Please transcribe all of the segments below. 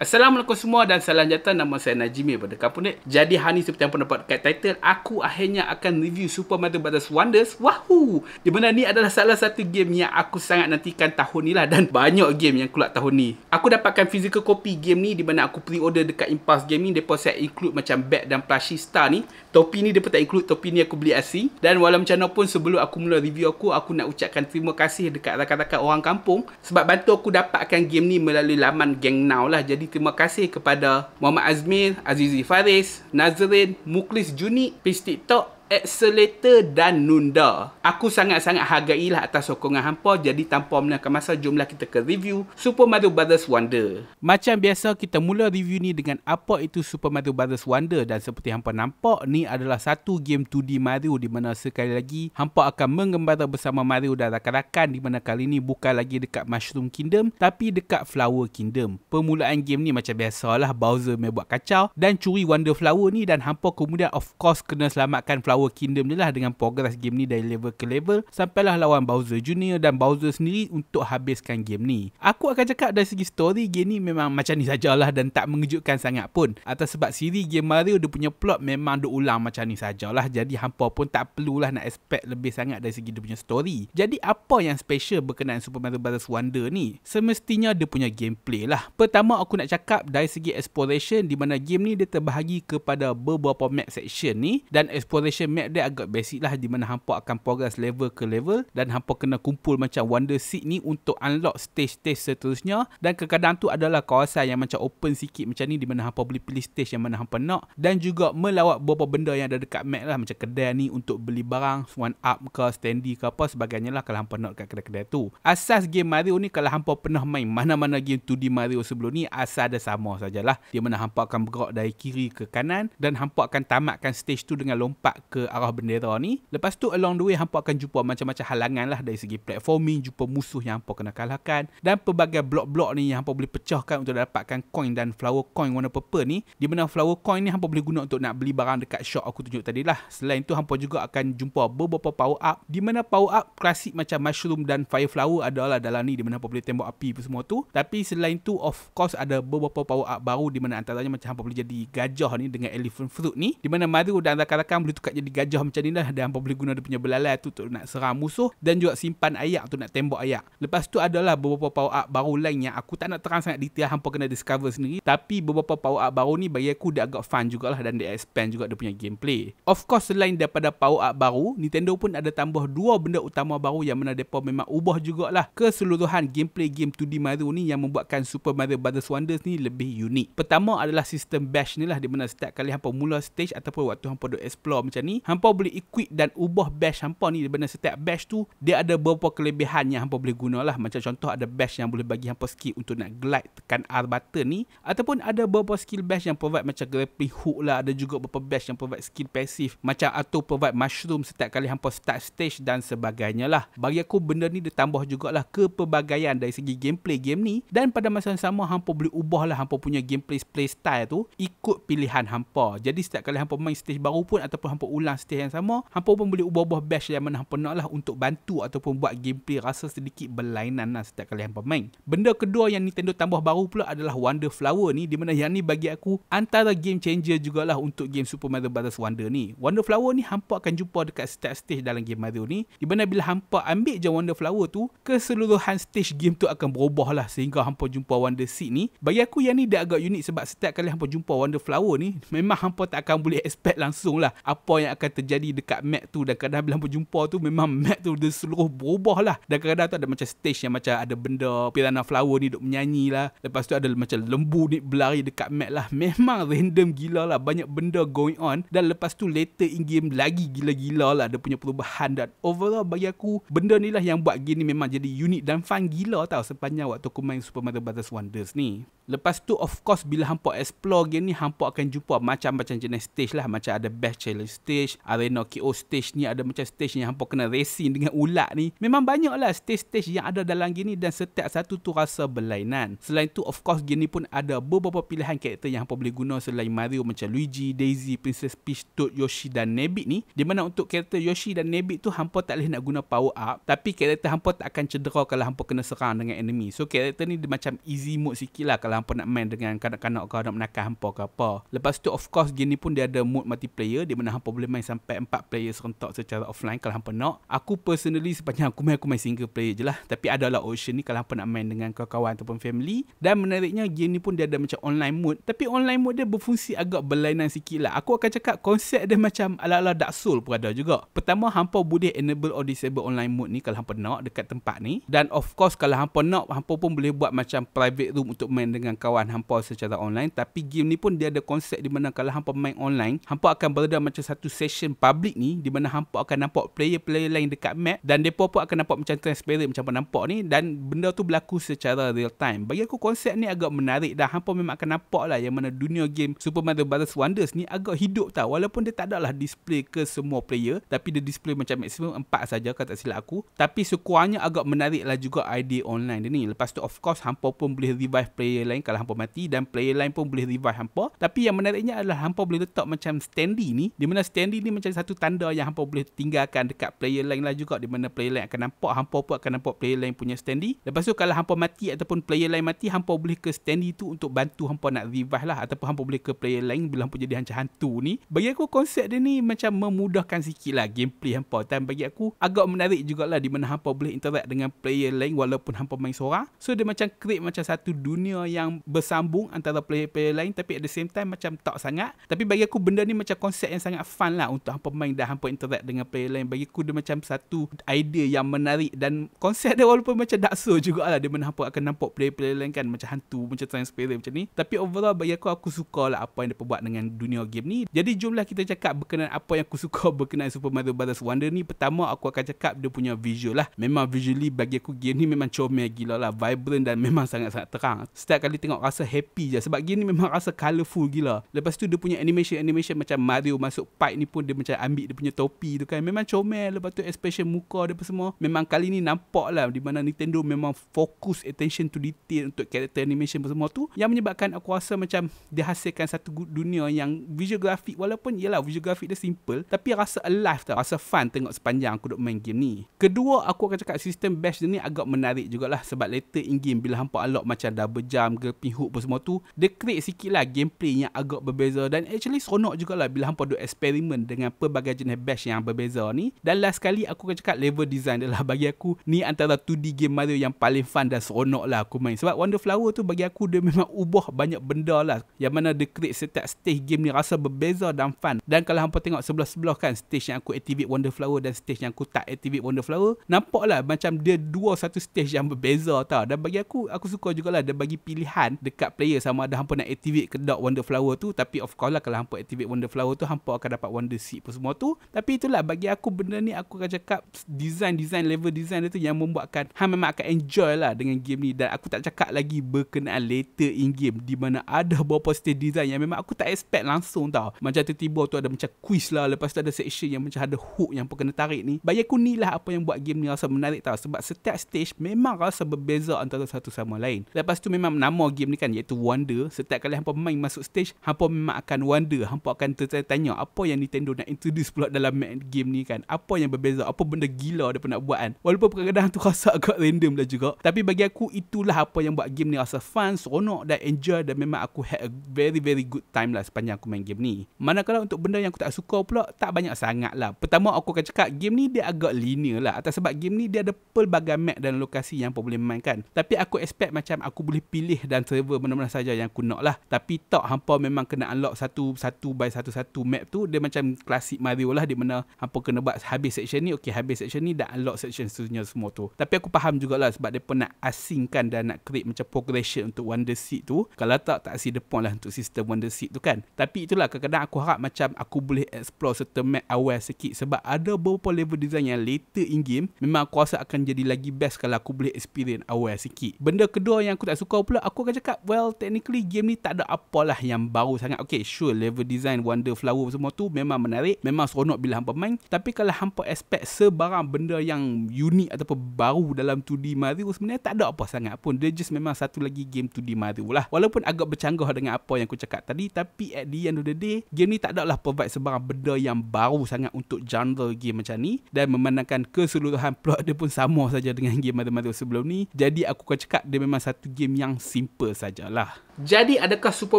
Assalamualaikum semua dan salam sejahtera nama saya Najimi pada Kapunet. Jadi hari ni seperti yang pernah dapat dekat title, aku akhirnya akan review Super Mario Bros. Wonders. Wahoo! Di mana ni adalah salah satu game yang aku sangat nantikan tahun ni lah dan banyak game yang keluar tahun ni. Aku dapatkan physical copy game ni di mana aku pre-order dekat Impulse Gaming. Dia pun saya include macam bag dan plushie star ni. Topi ni dia pun tak include, topi ni aku beli asing. Dan walau macam mana pun sebelum aku mula review aku, aku nak ucapkan terima kasih dekat rakan-rakan orang kampung sebab bantu aku dapatkan game ni melalui laman Gang Now lah. Jadi terima kasih kepada Muhammad Azmin, Azizi Faris, Nazrin, Muklis Juni, Pistik Tok, accelerator dan nunda. Aku sangat-sangat hargailah atas sokongan hampa jadi tanpa menangkan masa jumlah kita ke review Super Mario Brothers Wonder. Macam biasa kita mula review ni dengan apa itu Super Mario Brothers Wonder dan seperti hampa nampak ni adalah satu game 2D Mario di mana sekali lagi hampa akan mengembara bersama Mario dan rakan-rakan di mana kali ni bukan lagi dekat Mushroom Kingdom tapi dekat Flower Kingdom. Permulaan game ni macam biasalah Bowser main buat kacau dan curi Wonder Flower ni dan hampa kemudian of course kena selamatkan Flower Power Kingdom ni lah dengan progress game ni dari level ke level sampailah lawan Bowser Jr. dan Bowser sendiri untuk habiskan game ni. Aku akan cakap dari segi story game ni memang macam ni sajalah dan tak mengejutkan sangat pun. Atas sebab siri game Mario dia punya plot memang duk ulang macam ni sajalah jadi hampa pun tak perlulah nak expect lebih sangat dari segi dia punya story. Jadi apa yang special berkenaan Super Mario Bros. Wonder ni? Semestinya dia punya gameplay lah. Pertama aku nak cakap dari segi exploration di mana game ni dia terbahagi kepada beberapa map section ni dan exploration map dia agak basic lah di mana hampa akan progress level ke level dan hampa kena kumpul macam wonder seed ni untuk unlock stage-stage seterusnya dan kekadang tu adalah kawasan yang macam open sikit macam ni di mana hampa boleh pilih stage yang mana hampa nak dan juga melawat beberapa benda yang ada dekat map lah macam kedai ni untuk beli barang one up ke standy ke apa sebagainya lah kalau hampa nak dekat kedai-kedai tu asas game Mario ni kalau hampa pernah main mana-mana game 2D Mario sebelum ni asas ada sama sajalah di mana hampa akan bergerak dari kiri ke kanan dan hampa akan tamatkan stage tu dengan lompat ke ke arah bendera ni. Lepas tu along the way hampa akan jumpa macam-macam halangan lah dari segi platforming, jumpa musuh yang hampa kena kalahkan dan pelbagai blok-blok ni yang hampa boleh pecahkan untuk dapatkan coin dan flower coin warna purple ni. Di mana flower coin ni hampa boleh guna untuk nak beli barang dekat shop aku tunjuk tadi lah. Selain tu hampa juga akan jumpa beberapa power up di mana power up klasik macam mushroom dan fire flower adalah dalam ni di mana hampa boleh tembak api pun semua tu. Tapi selain tu of course ada beberapa power up baru di mana antaranya macam hampa boleh jadi gajah ni dengan elephant fruit ni di mana madu dan rakan-rakan boleh tukar jadi gajah macam ni lah dan boleh guna dia punya belalai tu untuk nak serang musuh dan juga simpan ayak tu nak tembok ayak lepas tu adalah beberapa power up baru lain yang aku tak nak terang sangat detail hampa kena discover sendiri tapi beberapa power up baru ni bagi aku dia agak fun jugalah dan dia expand juga dia punya gameplay of course selain daripada power up baru Nintendo pun ada tambah dua benda utama baru yang mana mereka memang ubah jugalah keseluruhan gameplay game 2D Mario ni yang membuatkan Super Mario Brothers Wonders ni lebih unik pertama adalah sistem bash ni lah di mana setiap kali hampa mula stage ataupun waktu hampa duk explore macam ni ni hampa boleh equip dan ubah bash hampa ni benda setiap bash tu dia ada beberapa kelebihan yang hampa boleh gunalah macam contoh ada bash yang boleh bagi hampa skill untuk nak glide tekan R button ni ataupun ada beberapa skill bash yang provide macam grappling hook lah ada juga beberapa bash yang provide skill pasif macam atau provide mushroom setiap kali hampa start stage dan sebagainya lah bagi aku benda ni dia tambah jugalah kepelbagaian dari segi gameplay game ni dan pada masa yang sama hampa boleh ubah lah hampa punya gameplay playstyle tu ikut pilihan hampa jadi setiap kali hampa main stage baru pun ataupun hampa ulang ulang stage yang sama hampa pun boleh ubah-ubah bash yang mana hampa nak lah untuk bantu ataupun buat gameplay rasa sedikit berlainan lah setiap kali hampa main benda kedua yang Nintendo tambah baru pula adalah Wonder Flower ni di mana yang ni bagi aku antara game changer jugalah untuk game Super Mario Bros. Wonder ni Wonder Flower ni hampa akan jumpa dekat setiap stage dalam game Mario ni di mana bila hampa ambil je Wonder Flower tu keseluruhan stage game tu akan berubah lah sehingga hampa jumpa Wonder Seed ni bagi aku yang ni dia agak unik sebab setiap kali hampa jumpa Wonder Flower ni memang hampa tak akan boleh expect langsung lah apa yang yang akan terjadi dekat map tu dan kadang-kadang bila hampa jumpa tu memang map tu dia seluruh berubah lah dan kadang-kadang tu ada macam stage yang macam ada benda piranha flower ni duk menyanyi lah lepas tu ada macam lembu ni berlari dekat map lah memang random gila lah banyak benda going on dan lepas tu later in game lagi gila-gila lah dia punya perubahan dan overall bagi aku benda ni lah yang buat game ni memang jadi unik dan fun gila tau sepanjang waktu aku main Super Mario Brothers Wonders ni Lepas tu of course bila hampa explore game ni hampa akan jumpa macam-macam jenis stage lah macam ada best challenge stage, arena KO stage ni ada macam stage yang hampa kena racing dengan ulat ni. Memang banyak lah stage-stage yang ada dalam game ni dan setiap satu tu rasa berlainan. Selain tu of course game ni pun ada beberapa pilihan karakter yang hampa boleh guna selain Mario macam Luigi, Daisy, Princess Peach, Toad, Yoshi dan Nebit ni. Di mana untuk karakter Yoshi dan Nebit tu hampa tak boleh nak guna power up tapi karakter hampa tak akan cedera kalau hampa kena serang dengan enemy. So karakter ni dia macam easy mode sikit lah kalau hangpa nak main dengan kanak-kanak kau nak menakan hangpa ke apa. Lepas tu of course game ni pun dia ada mode multiplayer di mana hangpa boleh main sampai 4 player serentak secara offline kalau hangpa nak. Aku personally sepanjang aku main aku main single player je lah. Tapi ada lah option ni kalau hangpa nak main dengan kawan-kawan ataupun family. Dan menariknya game ni pun dia ada macam online mode. Tapi online mode dia berfungsi agak berlainan sikit lah. Aku akan cakap konsep dia macam ala-ala Dark Soul pun ada juga. Pertama hangpa boleh enable or disable online mode ni kalau hangpa nak dekat tempat ni. Dan of course kalau hangpa nak hangpa pun boleh buat macam private room untuk main dengan kawan hampa secara online tapi game ni pun dia ada konsep di mana kalau hampa main online hampa akan berada macam satu session public ni di mana hampa akan nampak player-player lain dekat map dan depa pun akan nampak macam transparent macam apa nampak ni dan benda tu berlaku secara real time bagi aku konsep ni agak menarik dan hampa memang akan nampak lah yang mana dunia game Super Mario Bros. Wonders ni agak hidup tau walaupun dia tak ada lah display ke semua player tapi dia display macam maksimum 4 saja kalau tak silap aku tapi sekurangnya agak menarik lah juga idea online dia ni lepas tu of course hampa pun boleh revive player lain kalau hampa mati dan player lain pun boleh revive hampa tapi yang menariknya adalah hampa boleh letak macam standy ni di mana standy ni macam satu tanda yang hampa boleh tinggalkan dekat player lain lah juga di mana player lain akan nampak hampa pun akan nampak player lain punya standy lepas tu kalau hampa mati ataupun player lain mati hampa boleh ke standy tu untuk bantu hampa nak revive lah ataupun hampa boleh ke player lain bila hampa jadi hancur hantu ni bagi aku konsep dia ni macam memudahkan sikit lah gameplay hampa dan bagi aku agak menarik jugalah di mana hampa boleh interact dengan player lain walaupun hampa main seorang so dia macam create macam satu dunia yang yang bersambung antara player-player lain tapi at the same time macam tak sangat. Tapi bagi aku benda ni macam konsep yang sangat fun lah untuk hampa main dan hampa interact dengan player lain. Bagi aku dia macam satu idea yang menarik dan konsep dia walaupun macam tak so juga lah dia mana hampa akan nampak player-player lain kan macam hantu, macam transparent macam ni. Tapi overall bagi aku aku suka lah apa yang dia buat dengan dunia game ni. Jadi jumlah kita cakap berkenaan apa yang aku suka berkenaan Super Mario Bros. Wonder ni. Pertama aku akan cakap dia punya visual lah. Memang visually bagi aku game ni memang comel gila lah. Vibrant dan memang sangat-sangat terang. Setiap kali tengok rasa happy je sebab game ni memang rasa colourful gila lepas tu dia punya animation animation macam Mario masuk pipe ni pun dia macam ambil dia punya topi tu kan memang comel lepas tu expression muka dia apa semua memang kali ni nampak lah di mana Nintendo memang fokus attention to detail untuk character animation apa semua tu yang menyebabkan aku rasa macam dia hasilkan satu dunia yang visual graphic walaupun ialah visual graphic dia simple tapi rasa alive tau rasa fun tengok sepanjang aku duk main game ni kedua aku akan cakap sistem bash ni agak menarik jugalah sebab later in game bila hampa unlock macam double jump ke pinhook pun semua tu dia create sikit lah gameplay yang agak berbeza dan actually seronok jugalah bila hampa duk eksperimen dengan pelbagai jenis bash yang berbeza ni dan last sekali aku akan cakap level design adalah bagi aku ni antara 2D game Mario yang paling fun dan seronok lah aku main sebab Wonder Flower tu bagi aku dia memang ubah banyak benda lah yang mana dia create setiap stage game ni rasa berbeza dan fun dan kalau hampa tengok sebelah-sebelah kan stage yang aku activate Wonder Flower dan stage yang aku tak activate Wonder Flower nampak lah macam dia dua satu stage yang berbeza tau dan bagi aku aku suka jugalah dia bagi pilihan pilihan dekat player sama ada hampa nak activate kedok wonder flower tu tapi of course lah kalau hampa activate wonder flower tu hampa akan dapat wonder seed pun semua tu tapi itulah bagi aku benda ni aku akan cakap design design level design dia tu yang membuatkan ha memang akan enjoy lah dengan game ni dan aku tak cakap lagi berkenaan later in game di mana ada beberapa state design yang memang aku tak expect langsung tau macam tiba-tiba tu ada macam quiz lah lepas tu ada section yang macam ada hook yang pun kena tarik ni bagi aku ni lah apa yang buat game ni rasa menarik tau sebab setiap stage memang rasa berbeza antara satu sama lain lepas tu memang nama semua game ni kan iaitu wonder setiap kali hampa main masuk stage hampa memang akan wonder hampa akan tertanya apa yang Nintendo nak introduce pula dalam game ni kan apa yang berbeza apa benda gila dia pernah buat kan walaupun kadang-kadang tu rasa agak random lah juga tapi bagi aku itulah apa yang buat game ni rasa fun seronok dan enjoy dan memang aku had a very very good time lah sepanjang aku main game ni manakala untuk benda yang aku tak suka pula tak banyak sangat lah pertama aku akan cakap game ni dia agak linear lah atas sebab game ni dia ada pelbagai map dan lokasi yang aku boleh mainkan tapi aku expect macam aku boleh pilih dan server mana-mana saja yang aku nak lah. Tapi tak hampa memang kena unlock satu satu by satu-satu map tu. Dia macam klasik Mario lah di mana hampa kena buat habis section ni. Okey habis section ni dan unlock section seterusnya semua tu. Tapi aku faham jugalah sebab dia pun nak asingkan dan nak create macam progression untuk Wonder Seed tu. Kalau tak tak see the point lah untuk sistem Wonder Seed tu kan. Tapi itulah kadang-kadang aku harap macam aku boleh explore certain map awal sikit sebab ada beberapa level design yang later in game memang aku rasa akan jadi lagi best kalau aku boleh experience awal sikit. Benda kedua yang aku tak suka pula aku akan cakap well technically game ni tak ada apa lah yang baru sangat okay sure level design wonder flower semua tu memang menarik memang seronok bila hampa main tapi kalau hampa expect sebarang benda yang unik ataupun baru dalam 2D Mario sebenarnya tak ada apa sangat pun dia just memang satu lagi game 2D Mario lah walaupun agak bercanggah dengan apa yang aku cakap tadi tapi at the end of the day game ni tak ada lah provide sebarang benda yang baru sangat untuk genre game macam ni dan memandangkan keseluruhan plot dia pun sama saja dengan game Mario Mario sebelum ni jadi aku akan cakap dia memang satu game yang simple simple sajalah. Jadi adakah Super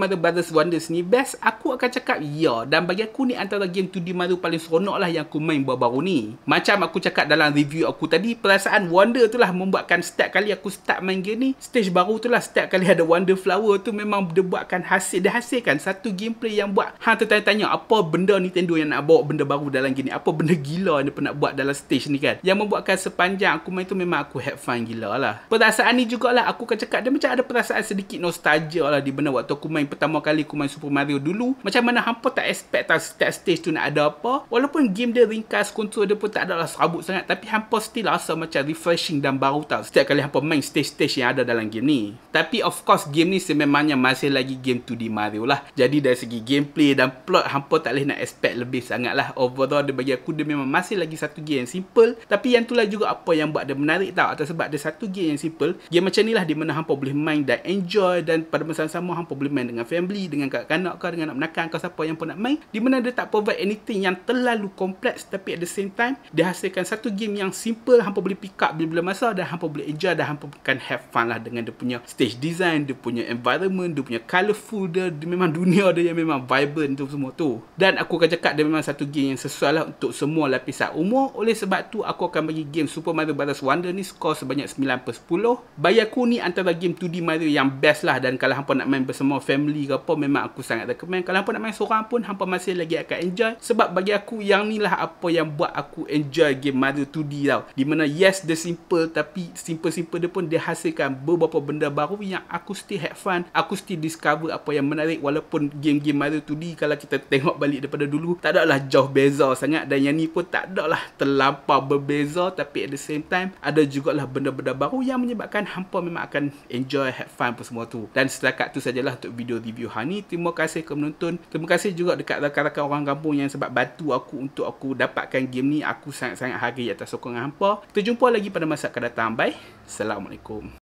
Mario Brothers Wonders ni best? Aku akan cakap ya dan bagi aku ni antara game 2D Mario paling seronok lah yang aku main baru-baru ni. Macam aku cakap dalam review aku tadi, perasaan wonder tu lah membuatkan setiap kali aku start main game ni, stage baru tu lah setiap kali ada wonder flower tu memang dia buatkan hasil. Dia hasilkan satu gameplay yang buat hang tertanya-tanya apa benda Nintendo yang nak bawa benda baru dalam game ni? Apa benda gila yang dia nak buat dalam stage ni kan? Yang membuatkan sepanjang aku main tu memang aku have fun gila lah. Perasaan ni jugalah aku akan cakap dia macam ada perasaan sedikit nostalgia Allah di benar waktu aku main pertama kali aku main Super Mario dulu macam mana hampa tak expect tak setiap stage tu nak ada apa walaupun game dia ringkas kontrol dia pun tak adalah serabut sangat tapi hampa still rasa macam refreshing dan baru tau setiap kali hampa main stage-stage yang ada dalam game ni tapi of course game ni sememangnya masih lagi game 2D Mario lah jadi dari segi gameplay dan plot hampa tak boleh nak expect lebih sangat lah overall dia bagi aku dia memang masih lagi satu game yang simple tapi yang tu lah juga apa yang buat dia menarik tau atau sebab dia satu game yang simple game macam ni lah di mana hampa boleh main dan enjoy dan pada masa bersama-sama hampa boleh main dengan family dengan kanak-kanak kau dengan anak menakan kau siapa yang pun nak main di mana dia tak provide anything yang terlalu kompleks tapi at the same time dia hasilkan satu game yang simple hampa boleh pick up bila-bila masa dan hampa boleh enjoy dan hampa akan have fun lah dengan dia punya stage design dia punya environment dia punya colourful dia, dia memang dunia dia yang memang vibrant tu semua tu dan aku akan cakap dia memang satu game yang sesuai lah untuk semua lapisan umur oleh sebab tu aku akan bagi game Super Mario Bros. Wonder ni skor sebanyak 9 per 10 bagi aku ni antara game 2D Mario yang best lah dan kalau hampa nak main bersama family ke apa memang aku sangat tak recommend kalau hampa nak main seorang pun hampa masih lagi akan enjoy sebab bagi aku yang ni lah apa yang buat aku enjoy game Mario 2D tau di mana yes the simple tapi simple-simple dia pun dia hasilkan beberapa benda baru yang aku still have fun aku still discover apa yang menarik walaupun game-game Mario 2D kalau kita tengok balik daripada dulu tak ada lah jauh beza sangat dan yang ni pun tak ada lah terlampau berbeza tapi at the same time ada jugalah benda-benda baru yang menyebabkan hampa memang akan enjoy have fun pun semua tu dan setakat tu sajalah untuk video review hari Hani. Terima kasih kerana menonton. Terima kasih juga dekat rakan-rakan orang kampung yang sebab bantu aku untuk aku dapatkan game ni. Aku sangat-sangat hargai atas sokongan hampa. Kita jumpa lagi pada masa akan datang. Bye. Assalamualaikum.